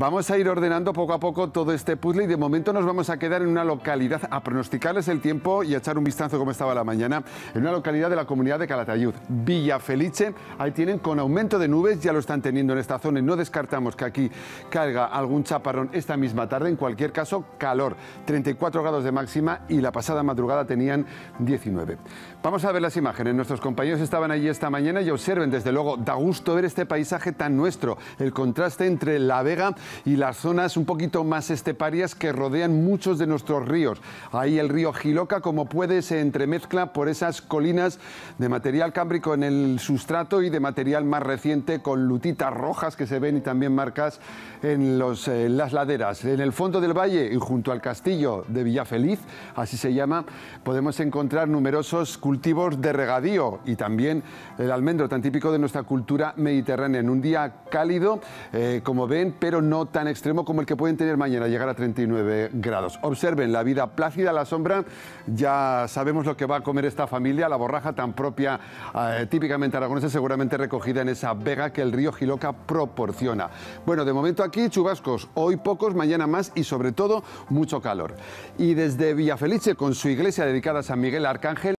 Vamos a ir ordenando poco a poco todo este puzzle y de momento nos vamos a quedar en una localidad, a pronosticarles el tiempo y a echar un vistazo como estaba la mañana, en una localidad de la comunidad de Calatayud, Felice. Ahí tienen con aumento de nubes, ya lo están teniendo en esta zona y no descartamos que aquí caiga algún chaparrón esta misma tarde. En cualquier caso, calor, 34 grados de máxima y la pasada madrugada tenían 19. Vamos a ver las imágenes. Nuestros compañeros estaban allí esta mañana y observen, desde luego, da gusto ver este paisaje tan nuestro, el contraste entre La Vega y las zonas un poquito más esteparias que rodean muchos de nuestros ríos. Ahí el río Giloca, como puede, se entremezcla por esas colinas de material cámbrico en el sustrato y de material más reciente con lutitas rojas que se ven y también marcas en, eh, las laderas. En el fondo del valle y junto al castillo de Villafeliz, así se llama, podemos encontrar numerosos cultivos de regadío y también el almendro tan típico de nuestra cultura mediterránea. En un día cálido, eh, como ven, pero no no tan extremo como el que pueden tener mañana, llegar a 39 grados. Observen la vida plácida, la sombra, ya sabemos lo que va a comer esta familia, la borraja tan propia, eh, típicamente aragonesa, seguramente recogida en esa vega que el río Giloca proporciona. Bueno, de momento aquí chubascos, hoy pocos, mañana más y sobre todo mucho calor. Y desde Villafelice, con su iglesia dedicada a San Miguel Arcángel,